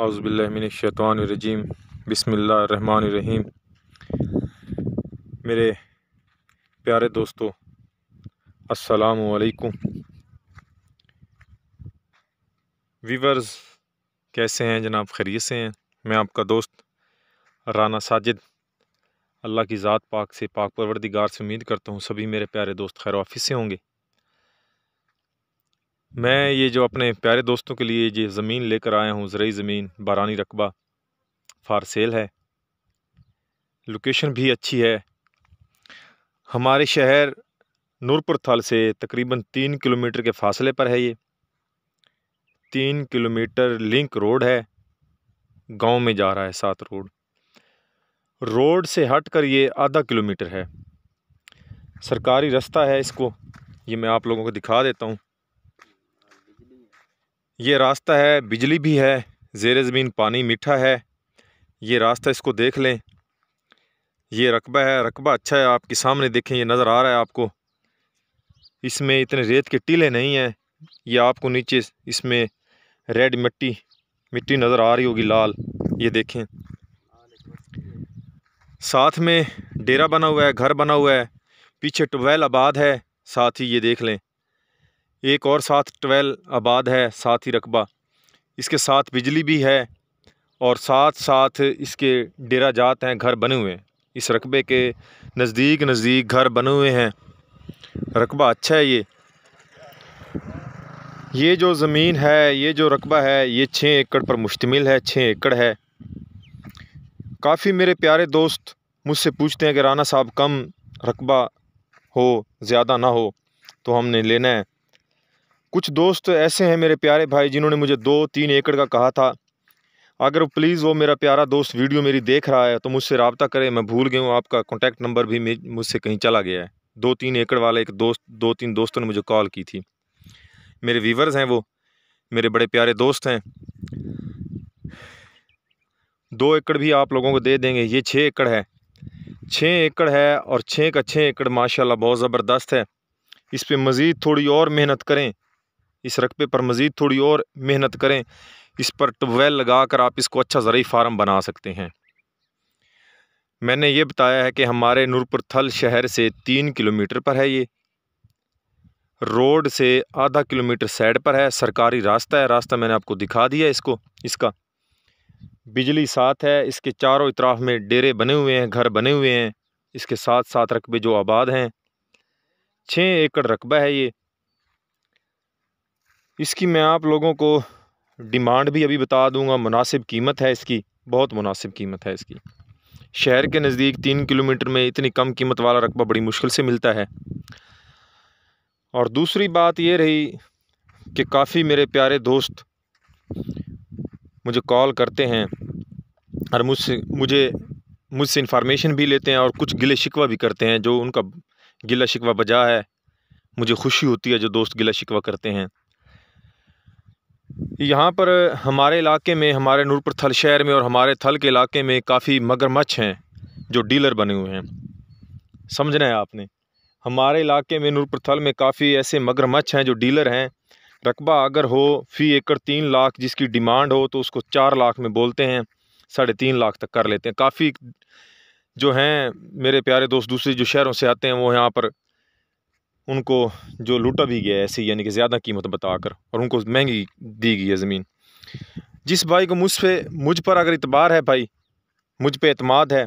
run रहीम मेरे प्यारे दोस्तों असलकुम वीवर्स कैसे हैं जनाब खैरियत से हैं मैं आपका दोस्त राना साजिद अल्लाह की ज़ात पाक से पाक परवरदिगार से उम्मीद करता हूँ सभी मेरे प्यारे दोस्त खैर ऑफिस से होंगे मैं ये जो अपने प्यारे दोस्तों के लिए ये ज़मीन लेकर आया हूँ ज़रूरी ज़मीन बारानी रकबा फार सेल है लोकेशन भी अच्छी है हमारे शहर नूरपुर थल से तकरीबन तीन किलोमीटर के फासले पर है ये तीन किलोमीटर लिंक रोड है गांव में जा रहा है सात रोड रोड से हटकर ये आधा किलोमीटर है सरकारी रास्ता है इसको ये मैं आप लोगों को दिखा देता हूँ ये रास्ता है बिजली भी है जेर ज़मीन पानी मीठा है ये रास्ता इसको देख लें ये रकबा है रकबा अच्छा है आपके सामने देखें ये नज़र आ रहा है आपको इसमें इतने रेत के टीले नहीं हैं ये आपको नीचे इसमें रेड मिट्टी मिट्टी नज़र आ रही होगी लाल ये देखें साथ में डेरा बना हुआ है घर बना हुआ है पीछे ट्वेल आबाद है साथ ही ये देख लें एक और साथ ट्वेल आबाद है साथ ही रकबा इसके साथ बिजली भी है और साथ साथ इसके डेरा जात हैं घर बने हुए हैं इस रकबे के नज़दीक नज़दीक घर बने हुए हैं रकबा अच्छा है ये ये जो ज़मीन है ये जो रकबा है ये छः एकड़ पर मुश्तमिल है छः एकड़ है काफ़ी मेरे प्यारे दोस्त मुझसे पूछते हैं कि राना साहब कम रकबा हो ज़्यादा ना हो तो हमने लेना है कुछ दोस्त ऐसे हैं मेरे प्यारे भाई जिन्होंने मुझे दो तीन एकड़ का कहा था अगर प्लीज़ वो मेरा प्यारा दोस्त वीडियो मेरी देख रहा है तो मुझसे रबता करें मैं भूल गया हूँ आपका कॉन्टैक्ट नंबर भी मुझसे कहीं चला गया है दो तीन एकड़ वाले एक दोस्त दो तीन दोस्तों ने मुझे कॉल की थी मेरे वीवर्स हैं वो मेरे बड़े प्यारे दोस्त हैं दो एकड़ भी आप लोगों को दे देंगे ये छः एकड़ है छः एकड़ है और छः का छः एकड़ माशाल्लाह बहुत ज़बरदस्त है इस पर मज़ीद थोड़ी और मेहनत करें इस रकबे पर मज़ीद थोड़ी और मेहनत करें इस पर ट्यूबवेल लगा कर आप इसको अच्छा ज़रूरी फार्म बना सकते हैं मैंने ये बताया है कि हमारे नूरपुर थल शहर से तीन किलोमीटर पर है ये रोड से आधा किलोमीटर साइड पर है सरकारी रास्ता है रास्ता मैंने आपको दिखा दिया इसको इसका बिजली साथ है इसके चारों इतराफ़ में डेरे बने हुए हैं घर बने हुए हैं इसके साथ साथ रकबे जो आबाद हैं छः एकड़ रकबा है ये इसकी मैं आप लोगों को डिमांड भी अभी बता दूंगा मुनासिब कीमत है इसकी बहुत मुनासिब कीमत है इसकी शहर के नज़दीक तीन किलोमीटर में इतनी कम कीमत वाला रकबा बड़ी मुश्किल से मिलता है और दूसरी बात ये रही कि काफ़ी मेरे प्यारे दोस्त मुझे कॉल करते हैं और मुझसे मुझे मुझसे इन्फॉर्मेशन भी लेते हैं और कुछ गिले शिकवा भी करते हैं जो उनका गिला शिकवा बजा है मुझे खुशी होती है जो दोस्त गिला शिकवा करते हैं यहाँ पर हमारे इलाके में हमारे नूरपुर थल शहर में और हमारे थल के इलाके में काफ़ी मगरमच्छ हैं जो डीलर बने हुए हैं समझना है आपने हमारे इलाके में नूरपुर थल में काफ़ी ऐसे मगरमच्छ हैं जो डीलर हैं रकबा अगर हो फ़ी एकड़ तीन लाख जिसकी डिमांड हो तो उसको चार लाख में बोलते हैं साढ़े तीन लाख तक कर लेते हैं काफ़ी जो हैं मेरे प्यारे दोस्त दूसरे जो शहरों से आते हैं वो यहाँ पर उनको जो लूटा भी गया ऐसे यानी कि ज़्यादा कीमत बताकर और उनको महंगी दी गई है ज़मीन जिस भाई को मुझ पर मुझ पर अगर इतबार है भाई मुझ पर अतमाद है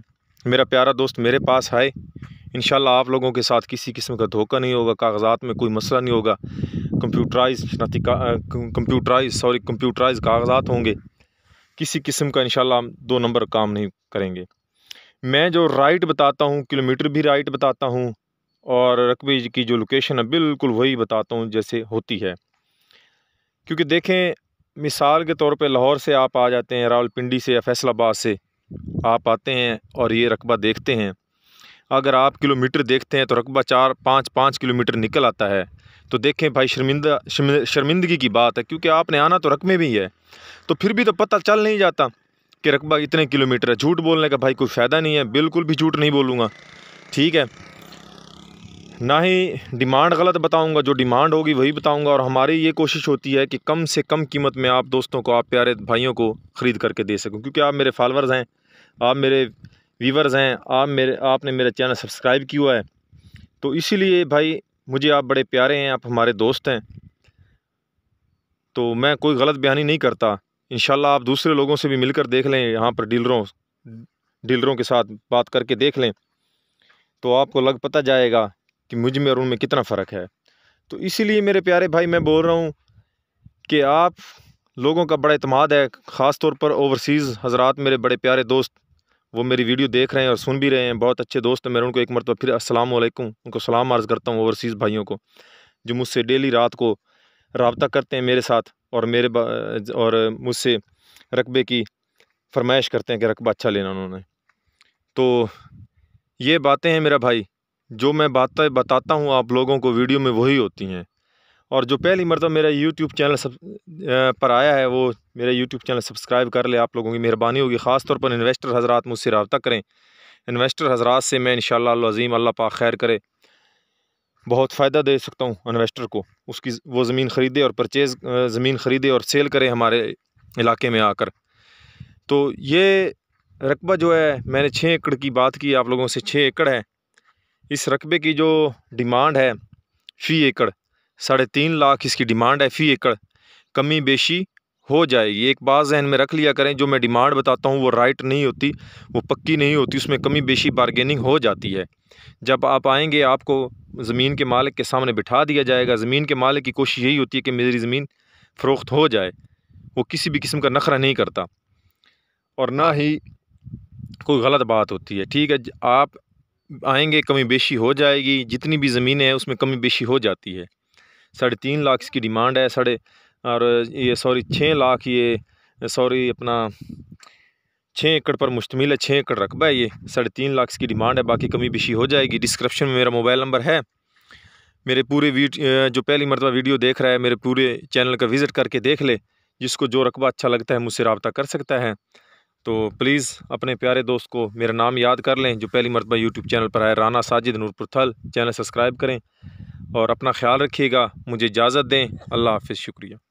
मेरा प्यारा दोस्त मेरे पास है इन आप लोगों के साथ किसी किस्म का धोखा नहीं होगा कागजात में कोई मसला नहीं होगा कंप्यूटराइज कंप्यूटराइज सॉरी कंप्यूटराइज कागजात होंगे किसी किस्म का इन हम दो नंबर काम नहीं करेंगे मैं जो राइट बताता हूँ किलोमीटर भी राइट बताता हूँ और रकबे की जो लोकेशन है बिल्कुल वही बताता हूँ जैसे होती है क्योंकि देखें मिसाल के तौर पे लाहौर से आप आ जाते हैं रावलपिंडी से या फैसलाबाद से आप आते हैं और ये रकबा देखते हैं अगर आप किलोमीटर देखते हैं तो रकबा चार पाँच पाँच किलोमीटर निकल आता है तो देखें भाई शर्मिंदा शर्मिंदगी की बात है क्योंकि आपने आना तो रकबे भी है तो फिर भी तो पता चल नहीं जाता कि रकबा इतने किलोमीटर है झूठ बोलने का भाई कोई फ़ायदा नहीं है बिल्कुल भी झूठ नहीं बोलूँगा ठीक है ना ही डिमांड गलत बताऊंगा जो डिमांड होगी वही बताऊंगा और हमारी ये कोशिश होती है कि कम से कम कीमत में आप दोस्तों को आप प्यारे भाइयों को ख़रीद करके दे सकूं क्योंकि आप मेरे फॉलोअर्स हैं आप मेरे व्यूवर्स हैं आप मेरे आपने मेरा चैनल सब्सक्राइब किया हुआ है तो इसीलिए भाई मुझे आप बड़े प्यारे हैं आप हमारे दोस्त हैं तो मैं कोई गलत बयानी नहीं करता इन आप दूसरे लोगों से भी मिलकर देख लें यहाँ पर डीलरों डीलरों के साथ बात करके देख लें तो आपको लग पता जाएगा कि मुझ में और उनमें कितना फ़र्क है तो इसीलिए मेरे प्यारे भाई मैं बोल रहा हूँ कि आप लोगों का बड़ा अतमाद है ख़ास तौर पर ओवरसीज़ हज़रा मेरे बड़े प्यारे दोस्त वो मेरी वीडियो देख रहे हैं और सुन भी रहे हैं बहुत अच्छे दोस्त हैं मेरे उनको एक मरतबा फिर अस्सलाम उनको सलाम अर्ज़ करता हूँ ओवरसीज़ भाइयों को जो मुझसे डेली रात को रबता करते हैं मेरे साथ और मेरे और मुझसे रकबे की फरमाइश करते हैं कि रकबा अच्छा लेना उन्होंने तो ये बातें हैं मेरा भाई जो मैं बातें बताता हूँ आप लोगों को वीडियो में वही होती हैं और जो पहली मरतब मेरा यूट्यूब चैनल सब पर आया है वो मेरा यूट्यूब चैनल सब्सक्राइब कर ले आप लोगों की मेहरबानी होगी ख़ास तौर पर इन्वेस्टर हजरात मुझसे रबता करें इन्वेस्टर हजरात से मैं इन शज़ीम अल्लाह पा खैर करे बहुत फ़ायदा दे सकता हूँ इन्वेस्टर को उसकी वो ज़मीन ख़रीदे और परचेज़ ज़मीन ख़रीदे और सेल करे हमारे इलाके में आकर तो ये रकबा जो है मैंने छः एकड़ की बात की आप लोगों से छः एकड़ है इस रकबे की जो डिमांड है फ़ी एकड़ साढ़े तीन लाख इसकी डिमांड है फ़ी एकड़ कमी बेशी हो जाएगी एक बात जहन में रख लिया करें जो मैं डिमांड बताता हूँ वो राइट नहीं होती वो पक्की नहीं होती उसमें कमी बेशी बारगेनिंग हो जाती है जब आप आएंगे आपको ज़मीन के मालिक के सामने बिठा दिया जाएगा ज़मीन के मालिक की कोशिश यही होती है कि मेरी ज़मीन फ़रोख्त हो जाए वो किसी भी किस्म का नखरा नहीं करता और ना ही कोई गलत बात होती है ठीक है आप आएँगे कमी बेशी हो जाएगी जितनी भी ज़मीनें हैं उसमें कमी बेशी हो जाती है साढ़े तीन लाख इसकी डिमांड है साढ़े और ये सॉरी छः लाख ये सॉरी अपना छः एकड़ पर मुश्तमिल है छः एकड़ रकबा है ये साढ़े तीन लाख की डिमांड है बाकी कमी बेशी हो जाएगी डिस्क्रिप्शन में मेरा मोबाइल नंबर है मेरे पूरे जो पहली मरतबा वीडियो देख रहा है मेरे पूरे चैनल का विज़िट करके देख ले जिसको जो रकबा अच्छा लगता है मुझसे रबता कर सकता है तो प्लीज़ अपने प्यारे दोस्त को मेरा नाम याद कर लें जो पहली मरतबा यूट्यूब चैनल पर आए राना साजिद नूरपुर थल चैनल सब्सक्राइब करें और अपना ख्याल रखिएगा मुझे इजाज़त दें अल्लाह हाफि शुक्रिया